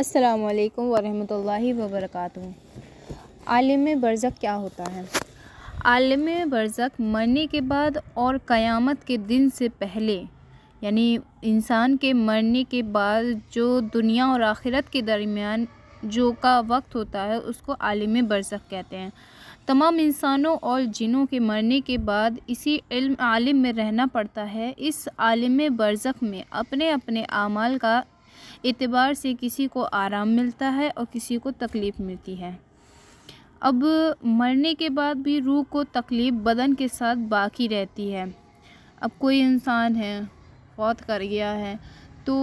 असलकम वरहमतुल्लाहि वर्क आलम बरज़क क्या होता है आलम बरज़क मरने के बाद और क़यामत के दिन से पहले यानी इंसान के मरने के बाद जो दुनिया और आखिरत के दरमियान जो का वक्त होता है उसको आलम बरज़क कहते हैं तमाम इंसानों और जिनों के मरने के बाद इसी इल्म आलिम में रहना पड़ता है इस आलिम बरज़क में अपने अपने आमाल का एतबार से किसी को आराम मिलता है और किसी को तकलीफ़ मिलती है अब मरने के बाद भी रूह को तकलीफ़ बदन के साथ बाकी रहती है अब कोई इंसान है फौत कर गया है तो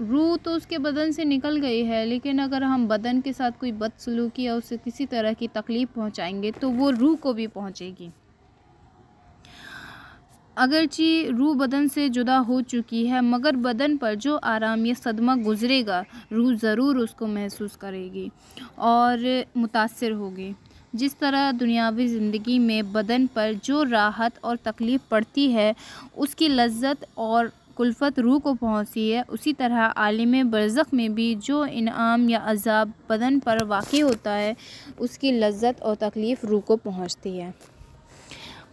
रूह तो उसके बदन से निकल गई है लेकिन अगर हम बदन के साथ कोई बदसलूकी या उसे किसी तरह की तकलीफ़ पहुंचाएंगे तो वो रूह को भी पहुंचेगी अगरचि रूह बदन से जुदा हो चुकी है मगर बदन पर जो आराम या सदमा गुजरेगा रूह ज़रूर उसको महसूस करेगी और मुतासर होगी जिस तरह दुनियावी ज़िंदगी में बदन पर जो राहत और तकलीफ़ पड़ती है उसकी लज्जत और कुलफत रूह को पहुँचती है उसी तरह आलम बरज़ में भी जो इनाम या अजाब बदन पर वाक़ होता है उसकी लज्जत और तकलीफ़ रूह को पहुँचती है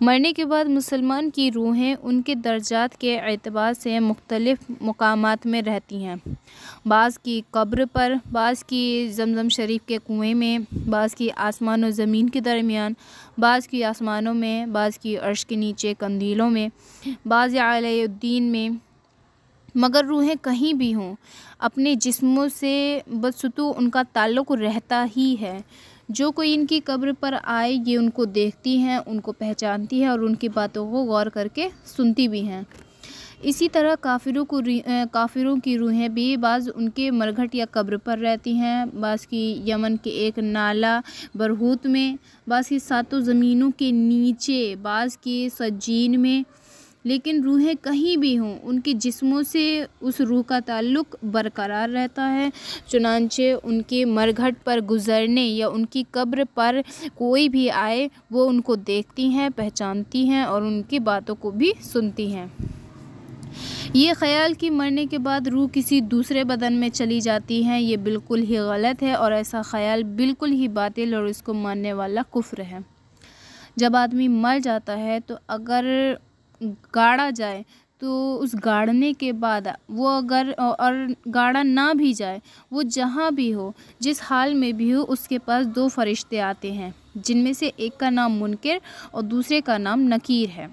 मरने के बाद मुसलमान की रूहें उनके दर्जात के अतबार से मुख्तलिफ़ मकाम में रहती हैं बास की कब्र पर बाज़ की जमज़म शरीफ के कुएँ में बास की आसमान और ज़मीन के दरमियान बास की आसमानों में बाज़ की अर्श के नीचे कंदीलों में बाज़ आलद्दीन में मगर रूहें कहीं भी हों अपने जिस्मों से बदसतू उनका ताल्लुक़ रहता ही है जो कोई इनकी कब्र पर आए ये उनको देखती हैं उनको पहचानती हैं और उनकी बातों को गौर करके सुनती भी हैं इसी तरह काफिरों को काफिरों की रूहें भी बाज़ उनके मरघट या कब्र पर रहती हैं बास की यमन के एक नाला बरहूत में बास की सातों ज़मीनों के नीचे बास के सज्जीन में लेकिन रूहें कहीं भी हों उनके जिस्मों से उस रूह का ताल्लुक बरकरार रहता है चुनानचे उनके मरघट पर गुज़रने या उनकी कब्र पर कोई भी आए वो उनको देखती हैं पहचानती हैं और उनकी बातों को भी सुनती हैं ये ख्याल कि मरने के बाद रूह किसी दूसरे बदन में चली जाती है ये बिल्कुल ही गलत है और ऐसा ख्याल बिल्कुल ही बातिल और इसको मानने वाला कुफ्र है जब आदमी मर जाता है तो अगर गाड़ा जाए तो उस गाड़ने के बाद वो अगर और गाड़ा ना भी जाए वो जहाँ भी हो जिस हाल में भी हो उसके पास दो फरिश्ते आते हैं जिनमें से एक का नाम मुनकर और दूसरे का नाम नकीर है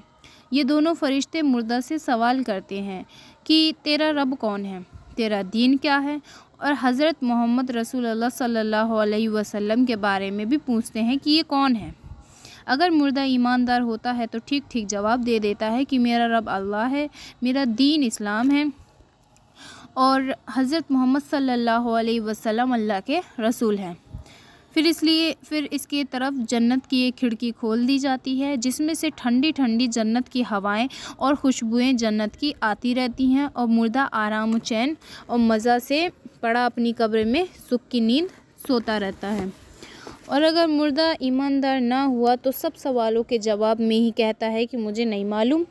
ये दोनों फरिश्ते मुर्दा से सवाल करते हैं कि तेरा रब कौन है तेरा दीन क्या है और हज़रत मोहम्मद रसूल अल्लाह सल्लल्लाहु अलैहि वसल्लम के बारे में भी पूछते हैं कि ये कौन है अगर मुर्दा ईमानदार होता है तो ठीक ठीक जवाब दे देता है कि मेरा रब अल्लाह है मेरा दीन इस्लाम है और हज़रत मोहम्मद सल्लल्लाहु अलैहि वसल्लम अल्लाह के रसूल हैं फिर इसलिए फिर इसके तरफ जन्नत की एक खिड़की खोल दी जाती है जिसमें से ठंडी ठंडी जन्नत की हवाएं और खुशबुएं जन्नत की आती रहती हैं और मुर्दा आराम चैन और मज़ा से पड़ा अपनी कब्र में सुख की नींद सोता रहता है और अगर मुर्दा ईमानदार ना हुआ तो सब सवालों के जवाब में ही कहता है कि मुझे नहीं मालूम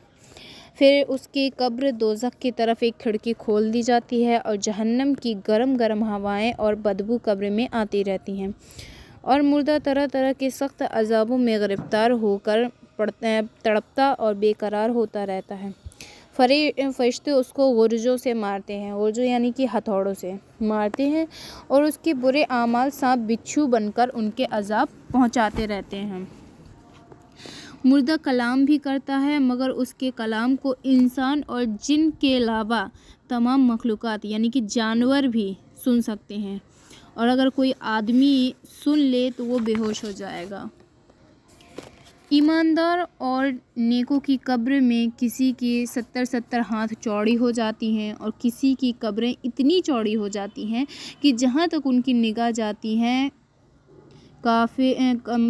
फिर उसकी कब्र दोजक की तरफ एक खिड़की खोल दी जाती है और जहन्नम की गरम गरम हवाएं और बदबू कब्र में आती रहती हैं और मुर्दा तरह तरह के सख्त अजाबों में गिरफ़्तार होकर तड़पता और बेकरार होता रहता है फरे फरिश्ते उसको वर्जों से मारते हैं वर्जो यानी कि हथौड़ों से मारते हैं और उसके बुरे आमाल सांप बिच्छू बनकर उनके अजाब पहुंचाते रहते हैं मुर्दा कलाम भी करता है मगर उसके कलाम को इंसान और जिन के अलावा तमाम मखलूक यानी कि जानवर भी सुन सकते हैं और अगर कोई आदमी सुन ले तो वो बेहोश हो जाएगा ईमानदार और नेकों की कब्र में किसी की सत्तर सत्तर हाथ चौड़ी हो जाती हैं और किसी की कब्रें इतनी चौड़ी हो जाती हैं कि जहाँ तक उनकी निगाह जाती हैं काफ़ी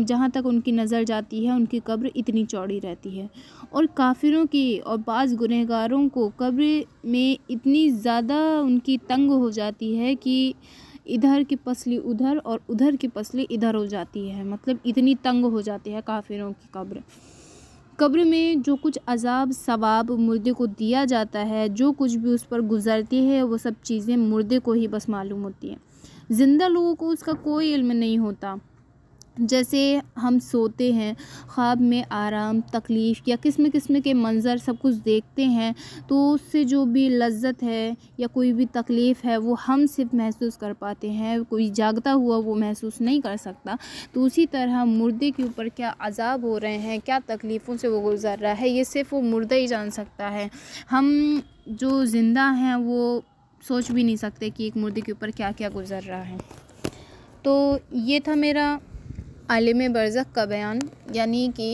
जहाँ तक उनकी नज़र जाती है उनकी कब्र इतनी चौड़ी रहती है और काफिरों की और बाज़ गुनहगारों को कब्र में इतनी ज़्यादा उनकी तंग हो जाती है कि इधर की पसली उधर और उधर की पसली इधर हो जाती है मतलब इतनी तंग हो जाती है काफिरों की कब्र कब्र में जो कुछ अजाब सवाब मुर्दे को दिया जाता है जो कुछ भी उस पर गुजरती है वो सब चीज़ें मुर्दे को ही बस मालूम होती हैं ज़िंदा लोगों को उसका कोई इल्म नहीं होता जैसे हम सोते हैं ख्वाब में आराम तकलीफ़ या किस्म किस्म के मंज़र सब कुछ देखते हैं तो उससे जो भी लज्जत है या कोई भी तकलीफ़ है वो हम सिर्फ महसूस कर पाते हैं कोई जागता हुआ वो महसूस नहीं कर सकता तो उसी तरह मुर्दे के ऊपर क्या अजाब हो रहे हैं क्या तकलीफ़ों से वो गुज़र रहा है ये सिर्फ़ वो मुर्दा ही जान सकता है हम जो ज़िंदा हैं वो सोच भी नहीं सकते कि एक मुर्दे के ऊपर क्या क्या गुज़र रहा है तो ये था मेरा आलम बरज़ का बयान यानी कि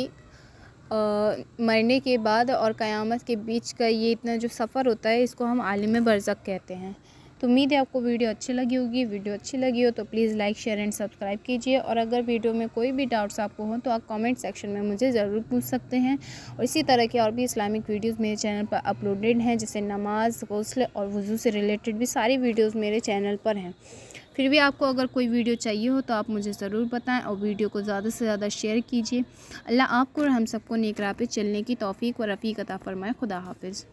मरने के बाद और क़यामत के बीच का ये इतना जो सफ़र होता है इसको हम आलम बरज़ कहते हैं तो उम्मीद है आपको वीडियो अच्छी लगी होगी वीडियो अच्छी लगी हो तो please like share and subscribe कीजिए और अगर वीडियो में कोई भी डाउट्स आपको हो तो आप कमेंट सेक्शन में मुझे ज़रूर पूछ सकते हैं और इसी तरह के और भी इस्लामिक वीडियोस मेरे चैनल पर अपलोडेड हैं जैसे नमाज गौसले और वज़ू से रिलेटेड भी सारी वीडियोज़ मेरे चैनल पर हैं फिर भी आपको अगर कोई वीडियो चाहिए हो तो आप मुझे ज़रूर बताएं और वीडियो को ज़्यादा से ज़्यादा शेयर कीजिए अल्लाह आपको और हम सबको नेकरा पे चलने की तौफीक व रफ़ी अता फ़रमाए खुदा हाफिज़